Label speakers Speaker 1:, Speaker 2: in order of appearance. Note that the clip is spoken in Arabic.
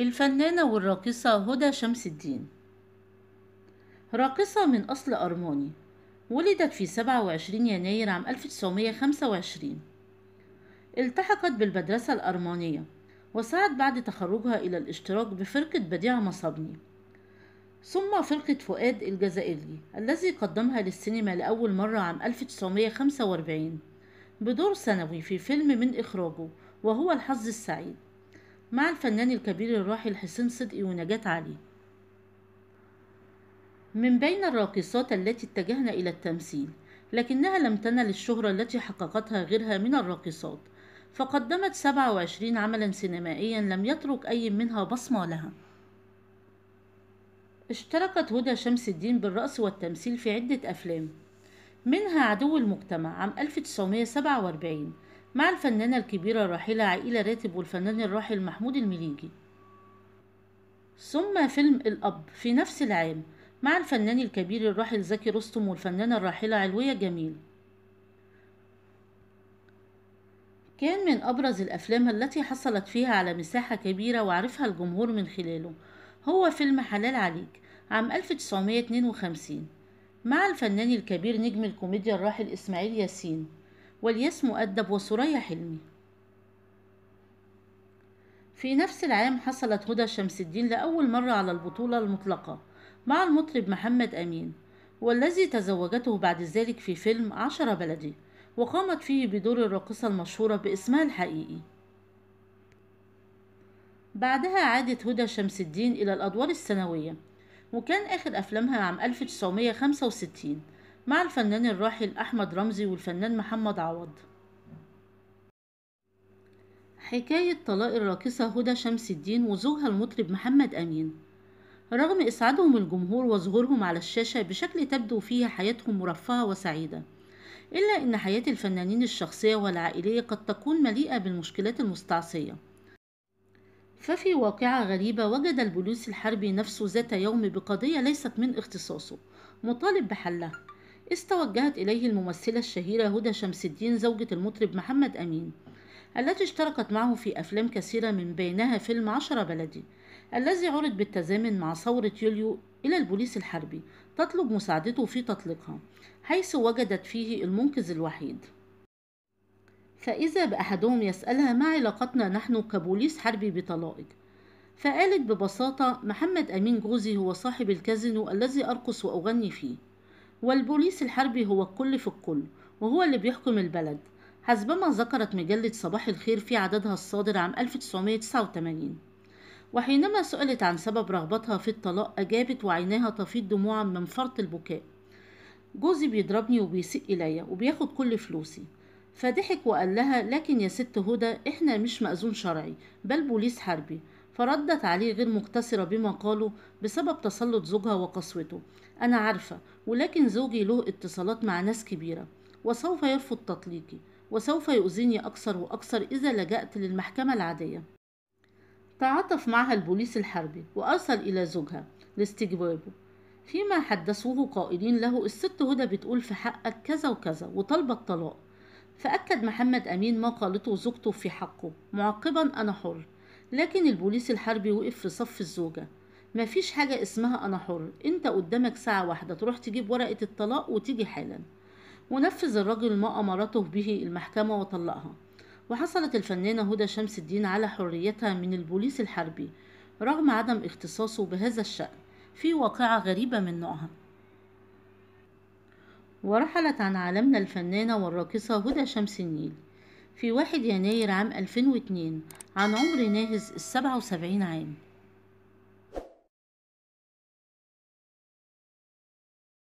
Speaker 1: الفنانة والراقصة هدى شمس الدين راقصة من أصل أرماني ولدت في 27 يناير عام 1925 التحقت بالمدرسة الأرمانية وسعت بعد تخرجها إلى الاشتراك بفرقة بديع مصابني ثم فرقة فؤاد الجزائري الذي قدمها للسينما لأول مرة عام 1945 بدور ثانوي في فيلم من إخراجه وهو الحظ السعيد مع الفنان الكبير الراحل حسين صدقي ونجاة علي من بين الراقصات التي اتجهن إلى التمثيل لكنها لم تنل الشهرة التي حققتها غيرها من الراقصات فقدمت 27 عملا سينمائيا لم يترك أي منها بصمة لها اشتركت هدى شمس الدين بالرأس والتمثيل في عدة أفلام منها عدو المجتمع عام 1947 مع الفنانة الكبيرة الراحلة عائلة راتب والفنان الراحل محمود المليجي ثم فيلم الأب في نفس العام مع الفنان الكبير الراحل زكي رستم والفنانة الراحلة علوية جميل كان من أبرز الأفلام التي حصلت فيها على مساحة كبيرة وعرفها الجمهور من خلاله هو فيلم حلال عليك عام 1952 مع الفنان الكبير نجم الكوميديا الراحل إسماعيل ياسين والياس مؤدب وسريا حلمي في نفس العام حصلت هدى شمس الدين لأول مرة على البطولة المطلقة مع المطرب محمد أمين والذي تزوجته بعد ذلك في فيلم عشرة بلدي وقامت فيه بدور الراقصة المشهورة باسمها الحقيقي بعدها عادت هدى شمس الدين إلى الأدوار السنوية وكان آخر أفلامها عام 1965 مع الفنان الراحل أحمد رمزي والفنان محمد عوض حكاية طلاق الراقصة هدى شمس الدين وزوجها المطرب محمد أمين رغم إسعادهم الجمهور وظهورهم على الشاشة بشكل تبدو فيه حياتهم مرفهة وسعيدة إلا أن حياة الفنانين الشخصية والعائلية قد تكون مليئة بالمشكلات المستعصية ففي واقعة غريبة وجد البوليس الحربي نفسه ذات يوم بقضية ليست من اختصاصه مطالب بحلها إذ توجهت إليه الممثلة الشهيرة هدى شمس الدين زوجة المطرب محمد أمين التي اشتركت معه في أفلام كثيرة من بينها فيلم عشرة بلدي الذي عرض بالتزامن مع ثورة يوليو إلى البوليس الحربي تطلب مساعدته في تطليقها حيث وجدت فيه المنقذ الوحيد فإذا بأحدهم يسألها ما علاقتنا نحن كبوليس حربي بطلائق فقالت ببساطة محمد أمين جوزي هو صاحب الكازينو الذي أرقص وأغني فيه والبوليس الحربي هو الكل في الكل وهو اللي بيحكم البلد حسبما ذكرت مجلة صباح الخير في عددها الصادر عام 1989 وحينما سئلت عن سبب رغبتها في الطلاق أجابت وعيناها تفيض دموعا من فرط البكاء جوزي بيضربني وبيسيء إليا وبياخد كل فلوسي فضحك وقال لها لكن يا ست هدى احنا مش مأذون شرعي بل بوليس حربي فردت عليه غير مقتصرة بما قاله بسبب تسلط زوجها وقسوته أنا عارفة ولكن زوجي له اتصالات مع ناس كبيرة وسوف يرفض تطليقي وسوف يؤذيني أكثر وأكثر إذا لجأت للمحكمة العادية تعاطف معها البوليس الحربي وأرسل إلى زوجها لاستجوابه فيما حدثوه قائلين له الست هدى بتقول في حقك كذا وكذا وطالبة الطلاق فأكد محمد أمين ما قالته زوجته في حقه معقبا أنا حر لكن البوليس الحربي وقف في صف الزوجة مفيش حاجة اسمها أنا حر أنت قدامك ساعة واحدة تروح تجيب ورقة الطلاق وتيجي حالا ونفذ الرجل ما أمرته به المحكمة وطلقها وحصلت الفنانة هدى شمس الدين على حريتها من البوليس الحربي رغم عدم اختصاصه بهذا الشأن في واقعة غريبة من نوعها ورحلت عن عالمنا الفنانة والراقصة هدى شمس النيل في واحد يناير عام 2002 عن عمر ناهز السبعة وسبعين عام